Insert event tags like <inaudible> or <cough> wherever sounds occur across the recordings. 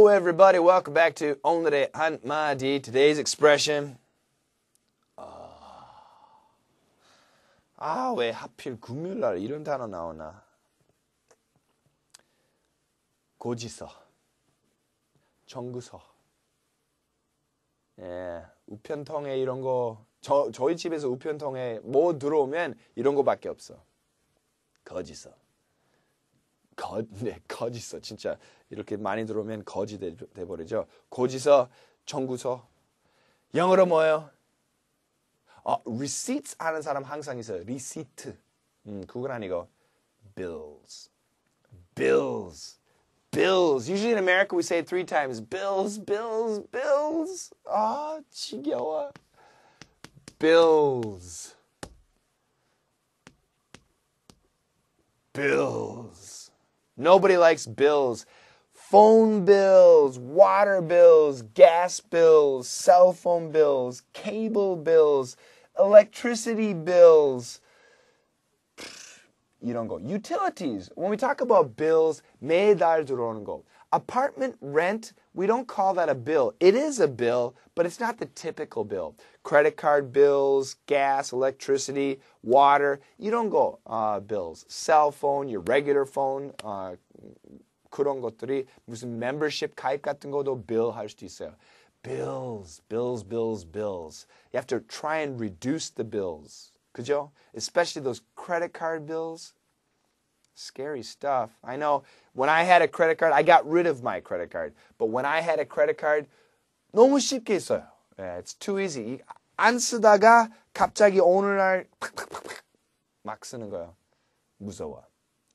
e v e r y b o d y Welcome back to 오늘의 한마디. Today's expression. 아, 아 왜 하필 금요일날 이런 단어 나오나. 고지서. 정구서. 예, 우편통에 이런 거, 저, 저희 집에서 우편통에 뭐 들어오면 이런 거밖에 없어. 거지서. 거, 네, 거짓서 진짜 이렇게 많이 들어오면 거지 돼, 돼버리죠. 고지서, 정구서. 영어로 뭐예요? 어, receipts 하는 사람 항상 있어요. receipt. 음, 그건 아니고 bills. bills. bills. Usually in America we say it three times. bills, bills, bills. 아, 지겨워. bills. bills. Nobody likes bills. Phone bills, water bills, gas bills, cell phone bills, cable bills, electricity bills, you don't go. Utilities, when we talk about bills, 매달 들어오는 거. Apartment rent, we don't call that a bill. It is a bill, but it's not the typical bill. Credit card bills, gas, electricity, water, you don't go uh, bills. Cell phone, your regular phone, uh, 그런 것들이 무슨 membership 가입 같은 것도 bill 할 수도 있어요. Bills, bills, bills, bills. You have to try and reduce the bills. Could you? Especially those credit card bills. Scary stuff. I know when I had a credit card, I got rid of my credit card. But when I had a credit card, 너무 쉽게 있어요. Yeah, it's too easy. 안 쓰다가 갑자기 오늘날 팍팍팍팍 막 쓰는 거야. 무서워.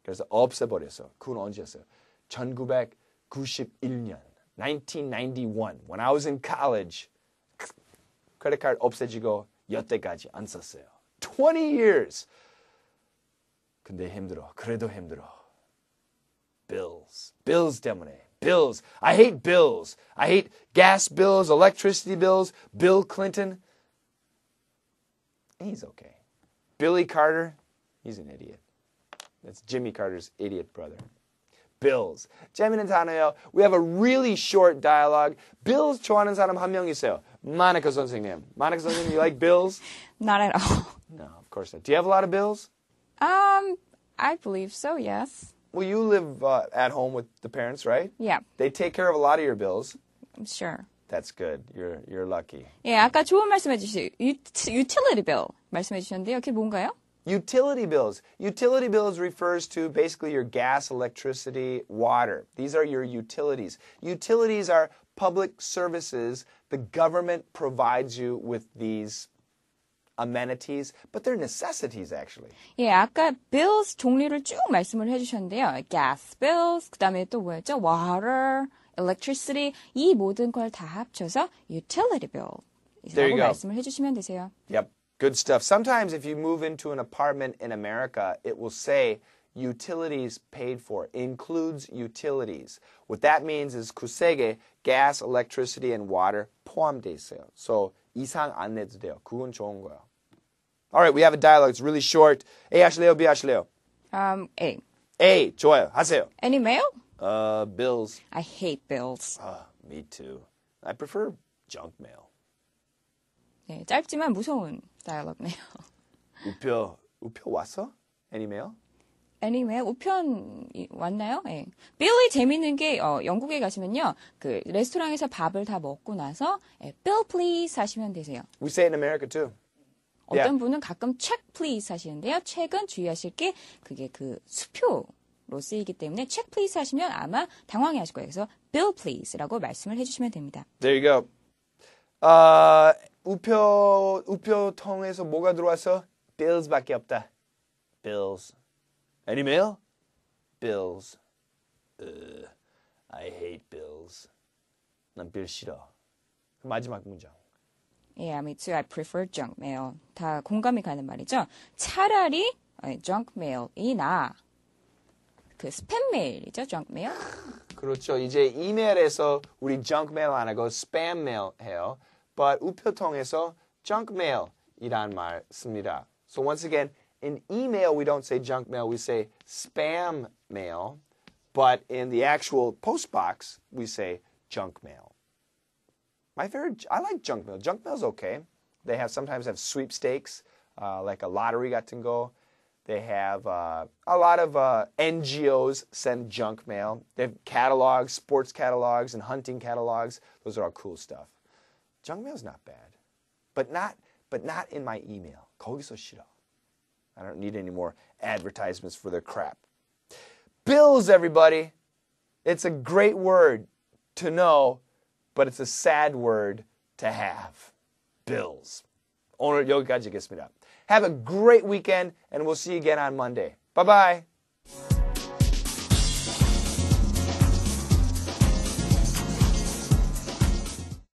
그래서 없애버렸어. 그건 언제였어요? 1991년, 1991. When I was in college, credit card 없애지고 여태까지 안 썼어요. 20 years. 근데 힘들어. 그래도 힘들어. Bills. Bills 때문에. Bills. I hate bills. I hate gas bills, electricity bills, Bill Clinton. He's okay. Billy Carter, he's an idiot. That's Jimmy Carter's idiot brother. Bills. 재미 단어예요. We have a really short dialogue. Bills 좋아하는 사람 한명 있어요. 마네카 선생님. 마네카 선생님, you like bills? <laughs> Not at all. No, of course not. Do you have a lot of bills? Um, I believe so, yes. Well, you live uh, at home with the parents, right? Yeah. They take care of a lot of your bills. I'm sure. That's good. You're you're lucky. 예, 아까 좋은 말씀해 주신 utility bill 말씀해 주셨는데요. 그게 뭔가요? Utility bills. Utility bills refers to basically your gas, electricity, water. These are your utilities. Utilities are public services the government provides you with these amenities, but they're necessities actually. 예, 아까 bills 종류를 쭉 말씀을 해주셨는데요. gas bills, 그 다음에 또 뭐였죠? water, electricity 이 모든 걸 다 합쳐서 utility bill. There you go. 말씀을 해주시면 되세요. Yep, good stuff. Sometimes if you move into an apartment in America, it will say utilities paid for includes utilities. What that means is kusege, gas, electricity, and water 포함돼 있어요. So 이상 안 내도 돼요. 그건 좋은 All right, we have a dialogue. It's really short. A 하실래요? B 하실래요? Um, A. A 좋아요. 하세요. Any mail? Uh, bills. I hate bills. Uh, me too. I prefer junk mail. 네, 짧지만 무서운 다이얼로그네요. <laughs> 우표 우표 왔어? Any mail? a 니 y w 5편 왔나요? 예. 빌리 재밌는 게 어, 영국에 가시면요. 그 레스토랑에서 밥을 다 먹고 나서 예, bill please 하시면 되세요. We say in America too. 어떤 yeah. 분은 가끔 check please 하시는데요. 책은 주의하실 게 그게 그 수표 로 쓰이기 때문에 check please 하시면 아마 당황해 하실 거예요. 그래서 bill please라고 말씀을 해주시면 됩니다. There you go. 아, 우표 우표통해서 뭐가 들어와서 bills밖에 없다. bills. Any mail? Bills. u h I hate bills. 난 빌 싫어. 마지막 문장. Yeah, me too. I prefer junk mail. 다 공감이 가는 말이죠. 차라리 junk mail이 나. 그 스팸 메일이죠, junk mail. 그렇죠. 이제 이메일에서 우리 junk mail 안 하고 spam mail 해요. But 우표통에서 junk mail이란 말 씁니다. So once again, In email, we don't say junk mail, we say spam mail, but in the actual post box, we say junk mail. My favorite, I like junk mail. Junk mail's okay. They have sometimes have sweepstakes, uh, like a lottery got to go. They have uh, a lot of uh, NGOs send junk mail. They have catalogs, sports catalogs, and hunting catalogs. Those are all cool stuff. Junk mail's not bad, but not but not in my email. Kogiso shiro. I don't need any more advertisements for their crap. Bills, everybody. It's a great word to know, but it's a sad word to have. Bills. Owner up. Have a great weekend, and we'll see you again on Monday. Bye bye.